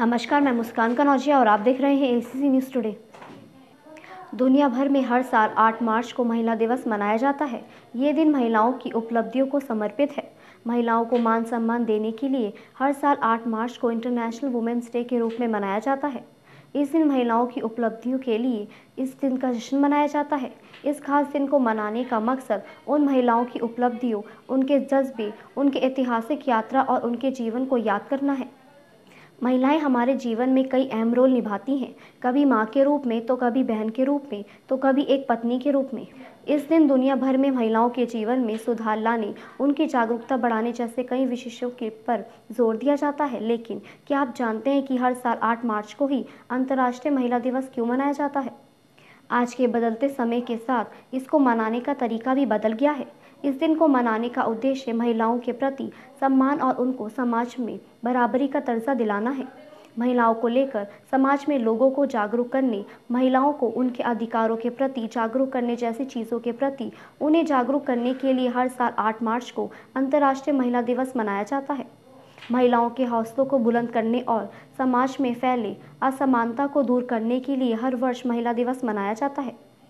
नमस्कार मैं मुस्कान कनौजिया और आप देख रहे हैं एसीसी न्यूज़ टुडे दुनिया भर में हर साल 8 मार्च को महिला दिवस मनाया जाता है ये दिन महिलाओं की उपलब्धियों को समर्पित है महिलाओं को मान सम्मान देने के लिए हर साल 8 मार्च को इंटरनेशनल वुमेंस डे के रूप में मनाया जाता है इस दिन महिलाओं की उपलब्धियों के लिए इस दिन का जश्न मनाया जाता है इस खास दिन को मनाने का मकसद उन महिलाओं की उपलब्धियों उनके जज्बे उनके ऐतिहासिक यात्रा और उनके जीवन को याद करना है महिलाएं हमारे जीवन में कई अहम रोल निभाती हैं कभी माँ के रूप में तो कभी बहन के रूप में तो कभी एक पत्नी के रूप में इस दिन दुनिया भर में महिलाओं के जीवन में सुधार लाने उनकी जागरूकता बढ़ाने जैसे कई विशेषों के पर जोर दिया जाता है लेकिन क्या आप जानते हैं कि हर साल आठ मार्च को ही अंतर्राष्ट्रीय महिला दिवस क्यों मनाया जाता है आज के बदलते समय के साथ इसको मनाने का तरीका भी बदल गया है इस दिन को मनाने का उद्देश्य महिलाओं के प्रति सम्मान और उनको समाज में बराबरी का दर्जा दिलाना है महिलाओं को लेकर समाज में लोगों को जागरूक करने महिलाओं को उनके अधिकारों के प्रति जागरूक करने जैसी चीज़ों के प्रति उन्हें जागरूक करने के लिए हर साल 8 मार्च को अंतर्राष्ट्रीय महिला दिवस मनाया जाता है महिलाओं के हौसलों को बुलंद करने और समाज में फैले असमानता को दूर करने के लिए हर वर्ष महिला दिवस मनाया जाता है